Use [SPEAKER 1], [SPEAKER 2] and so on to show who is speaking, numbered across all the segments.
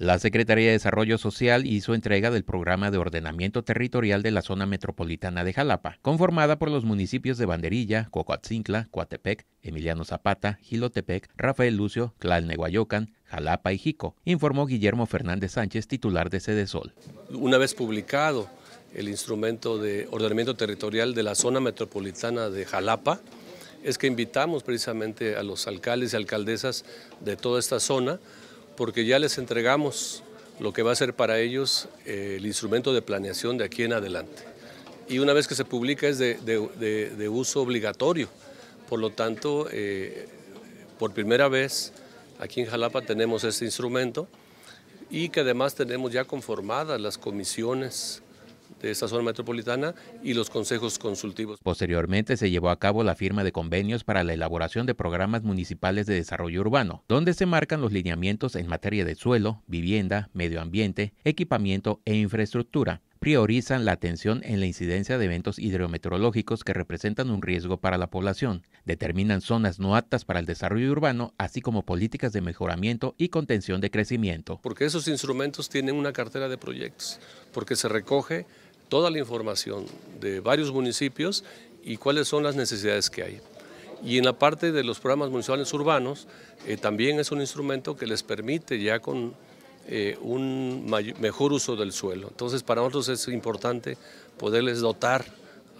[SPEAKER 1] La Secretaría de Desarrollo Social hizo entrega del programa de ordenamiento territorial de la zona metropolitana de Jalapa, conformada por los municipios de Banderilla, Cocoatzintla, Coatepec, Emiliano Zapata, Gilotepec, Rafael Lucio, Tlalnehuayocan, Jalapa y Jico, informó Guillermo Fernández Sánchez, titular de Sede Sol.
[SPEAKER 2] Una vez publicado el instrumento de ordenamiento territorial de la zona metropolitana de Jalapa, es que invitamos precisamente a los alcaldes y alcaldesas de toda esta zona porque ya les entregamos lo que va a ser para ellos eh, el instrumento de planeación de aquí en adelante. Y una vez que se publica es de, uso obligatorio, por lo tanto, eh, por primera vez aquí en Jalapa tenemos este instrumento y que además tenemos ya conformadas las comisiones de esta zona metropolitana y los consejos consultivos.
[SPEAKER 1] Posteriormente se llevó a cabo la firma de convenios para la elaboración de programas municipales de desarrollo urbano, donde se marcan los lineamientos en materia de suelo, vivienda, medio ambiente, equipamiento e infraestructura, priorizan la atención en la incidencia de eventos hidrometeorológicos que representan un riesgo para la población, determinan zonas no aptas para el desarrollo urbano, así como políticas de mejoramiento y contención de crecimiento.
[SPEAKER 2] Porque esos instrumentos tienen una cartera de proyectos, porque se recoge toda la información de varios municipios y cuáles son las necesidades que hay. Y en la parte de los programas municipales urbanos, eh, también es un instrumento que les permite ya con eh, un mejor uso del suelo. Entonces para nosotros es importante poderles dotar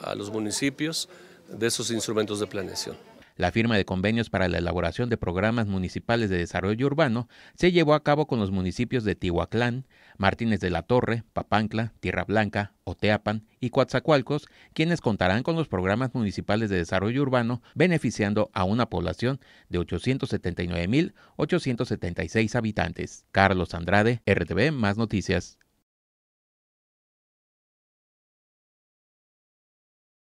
[SPEAKER 2] a los municipios de esos instrumentos de planeación.
[SPEAKER 1] La firma de convenios para la elaboración de programas municipales de desarrollo urbano se llevó a cabo con los municipios de Tihuaclán, Martínez de la Torre, Papancla, Tierra Blanca, Oteapan y Coatzacoalcos, quienes contarán con los programas municipales de desarrollo urbano, beneficiando a una población de 879.876 habitantes. Carlos Andrade, RTV Más Noticias.